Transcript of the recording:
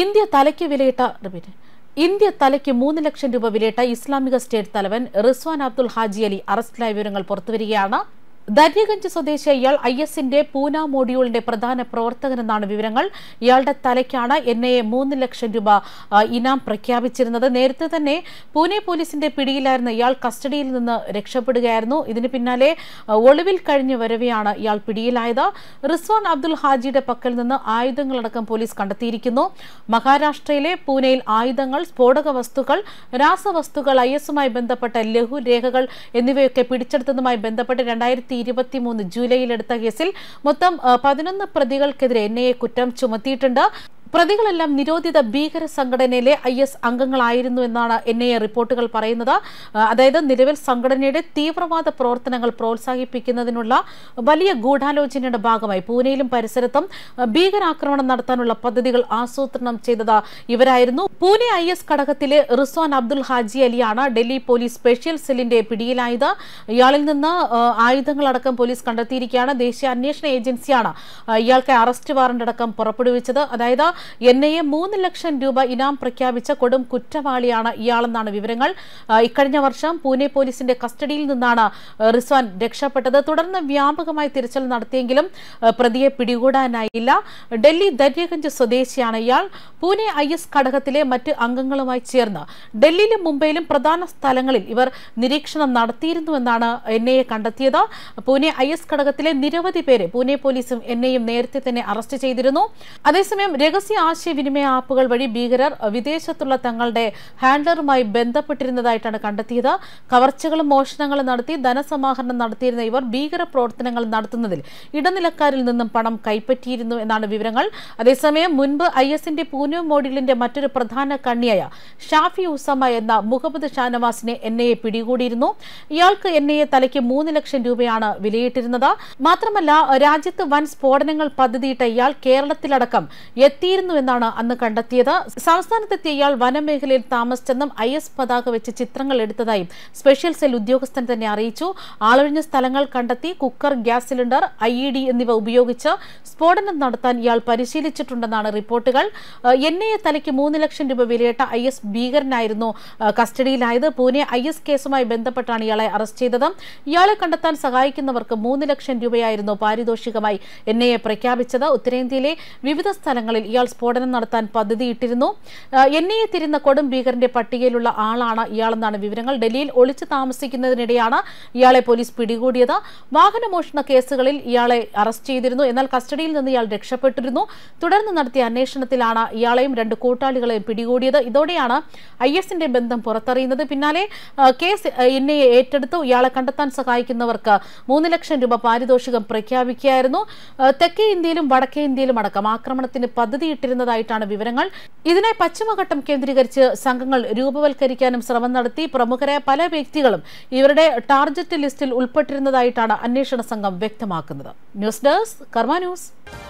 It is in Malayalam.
ഇന്ത്യ തലയ്ക്ക് വിലയിട്ട ഇന്ത്യ തലയ്ക്ക് മൂന്ന് ലക്ഷം രൂപ വിലയിട്ട ഇസ്ലാമിക സ്റ്റേറ്റ് തലവൻ റിസ്വാൻ അബ്ദുൽ ഹാജി അലി അറസ്റ്റിലായ വിവരങ്ങൾ പുറത്തുവരികയാണ് ദര്യഗഞ്ച് സ്വദേശി ഇയാൾ ഐ എസിന്റെ പൂന മോഡ്യൂളിന്റെ പ്രധാന പ്രവർത്തകനെന്നാണ് വിവരങ്ങൾ ഇയാളുടെ തലയ്ക്കാണ് എൻ ഐ എ മൂന്ന് ലക്ഷം രൂപ ഇനാം പ്രഖ്യാപിച്ചിരുന്നത് നേരത്തെ തന്നെ പൂനെ പോലീസിന്റെ പിടിയിലായിരുന്ന ഇയാൾ കസ്റ്റഡിയിൽ നിന്ന് രക്ഷപ്പെടുകയായിരുന്നു ഇതിന് പിന്നാലെ ഒളിവിൽ കഴിഞ്ഞു വരവെയാണ് ഇയാൾ പിടിയിലായത് റിസ്വാൻ അബ്ദുൽ ഹാജിയുടെ പക്കൽ നിന്ന് ആയുധങ്ങളടക്കം പോലീസ് കണ്ടെത്തിയിരിക്കുന്നു മഹാരാഷ്ട്രയിലെ പൂനെയിൽ ആയുധങ്ങൾ സ്ഫോടക വസ്തുക്കൾ രാസവസ്തുക്കൾ ഐ എസുമായി ബന്ധപ്പെട്ട ലഘുരേഖകൾ എന്നിവയൊക്കെ പിടിച്ചെടുത്തതുമായി ബന്ധപ്പെട്ട് രണ്ടായിരത്തി രണ്ടായിരത്തി ഇരുപത്തി മൂന്ന് ജൂലൈയിൽ എടുത്ത കേസിൽ മൊത്തം പതിനൊന്ന് പ്രതികൾക്കെതിരെ എൻ ഐ എ കുറ്റം ചുമത്തിയിട്ടുണ്ട് പ്രതികളെല്ലാം നിരോധിത ഭീകര സംഘടനയിലെ ഐ എസ് അംഗങ്ങളായിരുന്നു എന്നാണ് എൻ ഐ എ റിപ്പോർട്ടുകൾ പറയുന്നത് അതായത് നിലവിൽ സംഘടനയുടെ തീവ്രവാദ പ്രവർത്തനങ്ങൾ പ്രോത്സാഹിപ്പിക്കുന്നതിനുള്ള വലിയ ഗൂഢാലോചനയുടെ ഭാഗമായി പൂനെയിലും പരിസരത്തും ഭീകരാക്രമണം നടത്താനുള്ള പദ്ധതികൾ ആസൂത്രണം ചെയ്തത് ഇവരായിരുന്നു പൂനെ ഐ എസ് ഘടകത്തിലെ റിസ്വാൻ അബ്ദുൽ ഹാജി അലിയാണ് ഡൽഹി പോലീസ് സ്പെഷ്യൽ സെല്ലിന്റെ പിടിയിലായത് ഇയാളിൽ നിന്ന് ആയുധങ്ങളടക്കം പോലീസ് കണ്ടെത്തിയിരിക്കുകയാണ് ദേശീയ അന്വേഷണ ഏജൻസിയാണ് ഇയാൾക്ക് അറസ്റ്റ് വാറണ്ട് അടക്കം പുറപ്പെടുവിച്ചത് അതായത് എൻ ഐ എ മൂന്ന് ലക്ഷം രൂപ ഇനാം പ്രഖ്യാപിച്ച കൊടും കുറ്റവാളിയാണ് ഇയാളെന്നാണ് വിവരങ്ങൾ ഇക്കഴിഞ്ഞ വർഷം പൂനെ പോലീസിന്റെ കസ്റ്റഡിയിൽ നിന്നാണ് റിസ്വാൻ രക്ഷപ്പെട്ടത് തുടർന്ന് വ്യാപകമായി തിരച്ചിൽ നടത്തിയെങ്കിലും പ്രതിയെ പിടികൂടാനായില്ല ഡൽഹി ദര്യഗഞ്ച് സ്വദേശിയാണ് ഇയാൾ പൂനെ ഐ എസ് ഘടകത്തിലെ മറ്റ് അംഗങ്ങളുമായി ചേർന്ന് ഡൽഹിയിലും മുംബൈയിലും പ്രധാന സ്ഥലങ്ങളിൽ ഇവർ നിരീക്ഷണം നടത്തിയിരുന്നുവെന്നാണ് എൻ ഐ എ കണ്ടെത്തിയത് പൂനെ ഐ എസ് ഘടകത്തിലെ നിരവധി പേരെ പൂനെ പോലീസും എൻ ഐയും നേരത്തെ തന്നെ അറസ്റ്റ് ചെയ്തിരുന്നു അതേസമയം രഹസ്യ പരസ്യ ആശയവിനിമയ ആപ്പുകൾ വഴി ഭീകരർ വിദേശത്തുള്ള തങ്ങളുടെ ഹാൻഡ്ലറുമായി ബന്ധപ്പെട്ടിരുന്നതായിട്ടാണ് കണ്ടെത്തിയത് കവർച്ചകളും മോഷണങ്ങളും നടത്തി ധനസമാഹരണം നടത്തിയിരുന്ന ഇവർ ഭീകര പ്രവർത്തനങ്ങൾ നടത്തുന്നതിൽ ഇടനിലക്കാരിൽ നിന്നും പണം കൈപ്പറ്റിയിരുന്നു എന്നാണ് വിവരങ്ങൾ അതേസമയം മുൻപ് ഐ എസിന്റെ പൂനെ മോഡ്യൂളിന്റെ മറ്റൊരു പ്രധാന കണ്ണിയായ ഷാഫി ഉസമ എന്ന മുഹമ്മദ് ഷാനവാസിനെ എൻ ഐ എ പിടികൂടിയിരുന്നു ഇയാൾക്ക് എൻ ഐ എ തലയ്ക്ക് മൂന്ന് ലക്ഷം രൂപയാണ് വിലയിട്ടിരുന്നത് മാത്രമല്ല രാജ്യത്ത് വൻ സ്ഫോടനങ്ങൾ പദ്ധതിയിട്ട ഇയാൾ കേരളത്തിലടക്കം എത്തിയിരുന്നു എന്നാണ് അന്ന് കണ്ടെത്തിയത് സംസ്ഥാനത്തെത്തിയ ഇയാൾ വനമേഖലയിൽ താമസിച്ചെന്നും ഐ എസ് പതാക വെച്ച് ചിത്രങ്ങൾ എടുത്തതായും സ്പെഷ്യൽ സെൽ ഉദ്യോഗസ്ഥൻ തന്നെ അറിയിച്ചു ആളൊഴിഞ്ഞ സ്ഥലങ്ങൾ കണ്ടെത്തി cooker gas cylinder I E D എന്നിവ ഉപയോഗിച്ച് സ്ഫോടനം നടത്താൻ ഇയാൾ പരിശീലിച്ചിട്ടുണ്ടെന്നാണ് റിപ്പോർട്ടുകൾ എൻ ഐ എ തലയ്ക്ക് മൂന്ന് ലക്ഷം രൂപ വിലയിട്ട ഐ എസ് ഭീകരനായിരുന്നു കസ്റ്റഡിയിലായത് പൂനെ ഐ എസ് കേസുമായി ബന്ധപ്പെട്ടാണ് ഇയാളെ അറസ്റ്റ് ചെയ്തത് ഇയാളെ കണ്ടെത്താൻ സഹായിക്കുന്നവർക്ക് മൂന്ന് ലക്ഷം രൂപയായിരുന്നു പാരിതോഷികമായി എൻ ഐ എ പ്രഖ്യാപിച്ചത് ഉത്തരേന്ത്യയിലെ വിവിധ സ്ഥലങ്ങളിൽ ഇയാൾ ഇയാൾ സ്ഫോടനം നടത്താൻ പദ്ധതിയിട്ടിരുന്നു എൻ ഐ എ തിരുന്ന കൊടും ഭീകരന്റെ പട്ടികയിലുള്ള ആളാണ് ഇയാളെന്നാണ് വിവരങ്ങൾ ഡൽഹിയിൽ ഒളിച്ചു താമസിക്കുന്നതിനിടെയാണ് ഇയാളെ പോലീസ് പിടികൂടിയത് വാഹനമോഷണ കേസുകളിൽ ഇയാളെ അറസ്റ്റ് ചെയ്തിരുന്നു എന്നാൽ കസ്റ്റഡിയിൽ നിന്ന് ഇയാൾ രക്ഷപ്പെട്ടിരുന്നു തുടർന്ന് നടത്തിയ അന്വേഷണത്തിലാണ് ഇയാളെയും രണ്ട് കൂട്ടാളികളെയും പിടികൂടിയത് ഇതോടെയാണ് ഐ എസിന്റെ ബന്ധം പുറത്തറിയുന്നത് പിന്നാലെ കേസ് എൻ ഐ എ ഏറ്റെടുത്തു ഇയാളെ കണ്ടെത്താൻ സഹായിക്കുന്നവർക്ക് മൂന്ന് ലക്ഷം രൂപ പാരിതോഷികം പ്രഖ്യാപിക്കുകയായിരുന്നു തെക്കേ ഇന്ത്യയിലും വടക്കേ ഇന്ത്യയിലും അടക്കം ആക്രമണത്തിന് പദ്ധതി തടയിട്ടിരുന്നതായിട്ടാണ് വിവരങ്ങൾ ഇതിനെ പശ്ചിമഘട്ടം കേന്ദ്രീകരിച്ച് സംഘങ്ങൾ രൂപവൽക്കരിക്കാനും ശ്രമം നടത്തി പ്രമുഖരായ പല വ്യക്തികളും ഇവരുടെ ടാർജറ്റ് ലിസ്റ്റിൽ ഉൾപ്പെട്ടിരുന്നതായിട്ടാണ് അന്വേഷണ സംഘം വ്യക്തമാക്കുന്നത് ന്യൂസ് ഡെസ്ക് കർമ്മ ന്യൂസ്